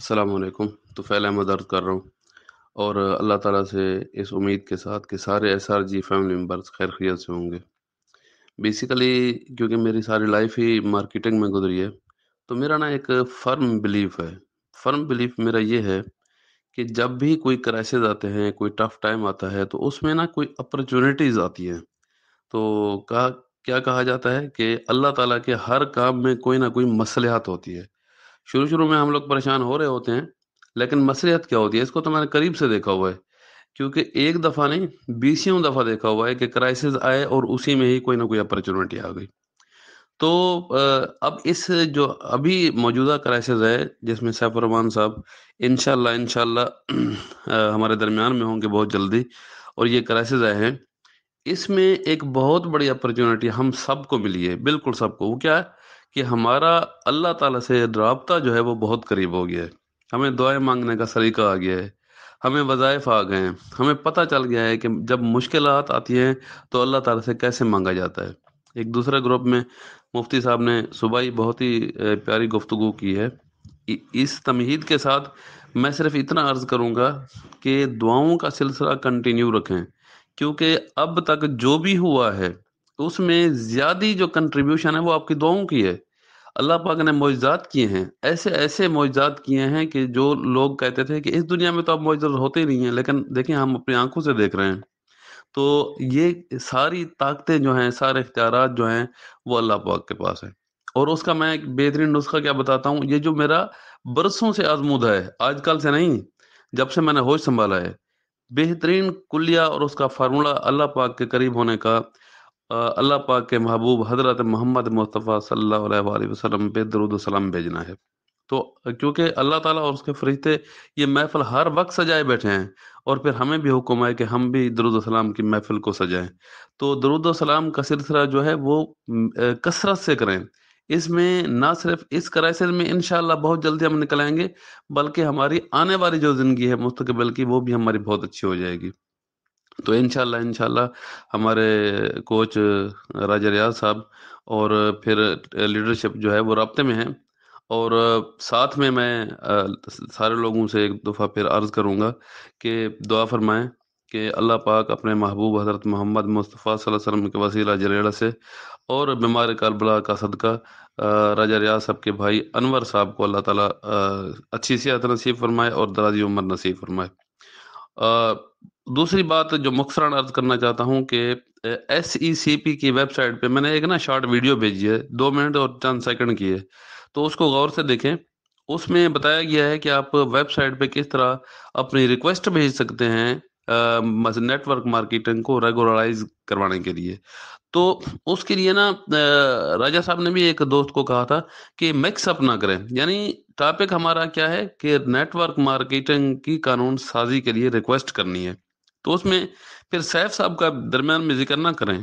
असलकुम तो फैल अहमद अर्द कर रहा हूँ और अल्लाह ताला से इस उम्मीद के साथ कि सारे S R G family members खैर खैरियत से होंगे बेसिकली क्योंकि मेरी सारी लाइफ ही मार्केटिंग में गुजरी है तो मेरा ना एक फर्म बिलीफ है फर्म बिलीफ मेरा ये है कि जब भी कोई क्राइसिस आते हैं कोई टफ टाइम आता है तो उसमें ना कोई अपॉर्चुनिटीज़ आती हैं तो कहा क्या कहा जाता है कि अल्लाह ताला के हर काम में कोई ना कोई मसलहत होती है शुरू शुरू में हम लोग परेशान हो रहे होते हैं लेकिन मसलियत क्या होती है इसको तो मैंने करीब से देखा हुआ है क्योंकि एक दफ़ा नहीं बीसियों दफ़ा देखा हुआ है कि क्राइसिस आए और उसी में ही कोई ना कोई अपॉर्चुनिटी आ गई तो अब इस जो अभी मौजूदा क्राइसिस है जिसमें सैफरमान साहब इन इनशाला हमारे दरमियान में होंगे बहुत जल्दी और ये क्राइसिस आए हैं इसमें एक बहुत बड़ी अपॉर्चुनिटी हम सबको मिली है बिल्कुल सबको वो क्या है कि हमारा अल्लाह ताला से रबता जो है वो बहुत करीब हो गया है हमें दुआएं मांगने का सलीका आ गया है हमें वज़ाइफ आ गए हैं हमें पता चल गया है कि जब मुश्किल आती हैं तो अल्लाह ताला से कैसे मांगा जाता है एक दूसरे ग्रुप में मुफ्ती साहब ने सुबह ही बहुत ही प्यारी गुफ्तु की है इस तमहीद के साथ मैं सिर्फ इतना अर्ज़ करूँगा कि दुआओं का सिलसिला कंटिन्यू रखें क्योंकि अब तक जो भी हुआ है तो उसमें ज़्यादा जो कंट्रीब्यूशन है वो आपकी दुआओं की है अल्लाह पाक ने मोजात किए हैं ऐसे ऐसे मोजात किए हैं कि जो लोग कहते थे कि इस दुनिया में तो आप मोजर होते नहीं हैं लेकिन देखें हम अपनी आंखों से देख रहे हैं तो ये सारी ताकतें जो हैं सारे इख्तियार जो हैं वो अल्लाह पाक के पास है और उसका मैं एक बेहतरीन नुस्खा क्या बताता हूँ ये जो मेरा बरसों से आजमूदा है आजकल से नहीं जब से मैंने होश संभाला है बेहतरीन कुलिया और उसका फार्मूला अल्लाह पाक के करीब होने का अल्लाह पाक के महबूब हज़रत मोहम्मद मुस्तफ़ा सल्ला वसलम पे दरुद सलाम भेजना है तो क्योंकि अल्लाह ताला और उसके फरिश्ते ये महफिल हर वक्त सजाए बैठे हैं और फिर हमें भी हुक्म है कि हम भी दरुद सलाम की महफिल को सजाएं तो दरुद सलाम का सिलसिला जो है वो कसरत से करें इसमें ना सिर्फ इस क्राइसिस में इन बहुत जल्दी हम निकलेंगे बल्कि हमारी आने वाली जो ज़िंदगी है मुस्तबिल की वो भी हमारी बहुत अच्छी हो जाएगी तो इनशाला इनशाला हमारे कोच राजा रियाज साहब और फिर लीडरशिप जो है वो रबते में है और साथ में मैं सारे लोगों से एक दफ़ा फिर अर्ज़ करूँगा कि दुआ फरमाएँ कि अल्लाह पाक अपने महबूब हज़रत मोहम्मद मुस्तफ़ा वसल्लम के वसीला जरेड़ा से और बीमार कलबला का सदका राजा रियाज साहब के भाई अनवर साहब को अल्लाह ताला अच्छी सियात नसीब फरमाए और दराजी उम्र नसीब फरमाए दूसरी बात जो मुख्तरान अर्ज करना चाहता हूँ कि एस ई सी पी की वेबसाइट पे मैंने एक ना शॉर्ट वीडियो भेजी है दो मिनट और चंद सेकंड की है तो उसको गौर से देखें उसमें बताया गया है कि आप वेबसाइट पे किस तरह अपनी रिक्वेस्ट भेज सकते हैं नेटवर्क मार्केटिंग को रेगुलराइज करवाने के लिए तो उसके लिए ना राजा साहब ने भी एक दोस्त को कहा था कि मिक्सअप ना करें यानी टॉपिक हमारा क्या है कि नेटवर्क मार्केटिंग की कानून साजी के लिए रिक्वेस्ट करनी है तो उसमें फिर सैफ साहब का दरम्यान में जिक्र ना करें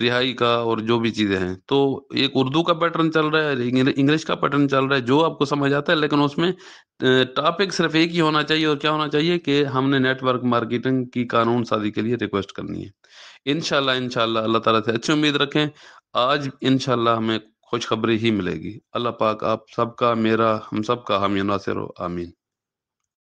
रिहाई का और जो भी चीज़ें हैं तो एक उर्दू का पैटर्न चल रहा है इंग्लिश का पैटर्न चल रहा है जो आपको समझ आता है लेकिन उसमें टॉपिक सिर्फ एक ही होना चाहिए और क्या होना चाहिए कि हमने नेटवर्क मार्केटिंग की कानून शादी के लिए रिक्वेस्ट करनी है इनशाला इनशाला अल्लाह तला से अच्छी उम्मीद रखें आज इनशाला हमें खुशखबरी ही मिलेगी अल्लाह पाक आप सबका मेरा हम का हामी नासिर आमीन